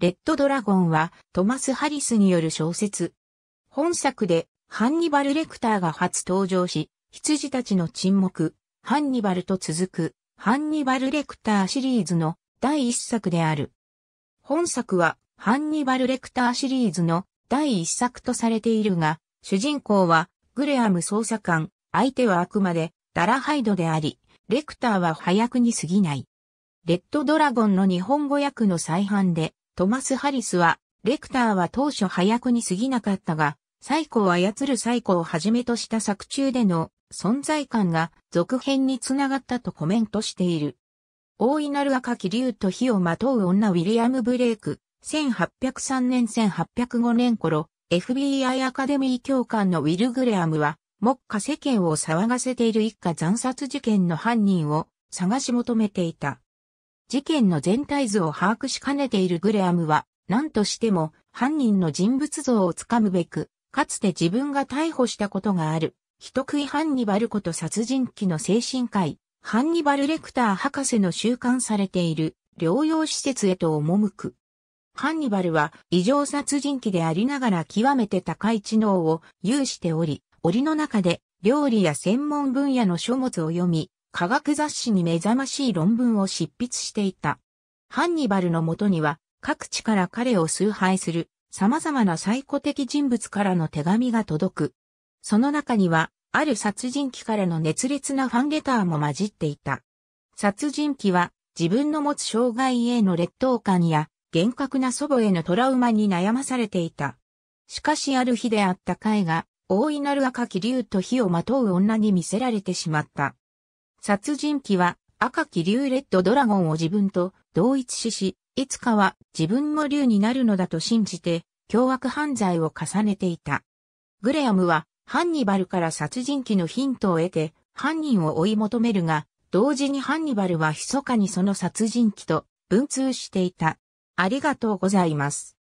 レッドドラゴンはトマス・ハリスによる小説。本作でハンニバル・レクターが初登場し、羊たちの沈黙、ハンニバルと続く、ハンニバル・レクターシリーズの第一作である。本作は、ハンニバル・レクターシリーズの第一作とされているが、主人公は、グレアム捜査官、相手はあくまで、ダラハイドであり、レクターは早くに過ぎない。レッドドラゴンの日本語訳の再版で、トマス・ハリスは、レクターは当初早くに過ぎなかったが、最古を操る最古をはじめとした作中での存在感が続編につながったとコメントしている。大いなる赤き竜と火をまとう女ウィリアム・ブレイク、1803年1805年頃、FBI アカデミー教官のウィル・グレアムは、目下世間を騒がせている一家惨殺事件の犯人を探し求めていた。事件の全体図を把握しかねているグレアムは、何としても犯人の人物像をつかむべく、かつて自分が逮捕したことがある、人食いハンニバルこと殺人鬼の精神科医、ハンニバル・レクター博士の収監されている療養施設へと赴く。ハンニバルは異常殺人鬼でありながら極めて高い知能を有しており、檻の中で料理や専門分野の書物を読み、科学雑誌に目覚ましい論文を執筆していた。ハンニバルのもとには各地から彼を崇拝する様々な最古的人物からの手紙が届く。その中には、ある殺人鬼からの熱烈なファンレターも混じっていた。殺人鬼は自分の持つ障害への劣等感や厳格な祖母へのトラウマに悩まされていた。しかしある日であった会が、大いなる赤き竜と火をまとう女に見せられてしまった。殺人鬼は赤き竜レッドドラゴンを自分と同一視し、いつかは自分も竜になるのだと信じて、凶悪犯罪を重ねていた。グレアムは、ハンニバルから殺人鬼のヒントを得て、犯人を追い求めるが、同時にハンニバルは密かにその殺人鬼と文通していた。ありがとうございます。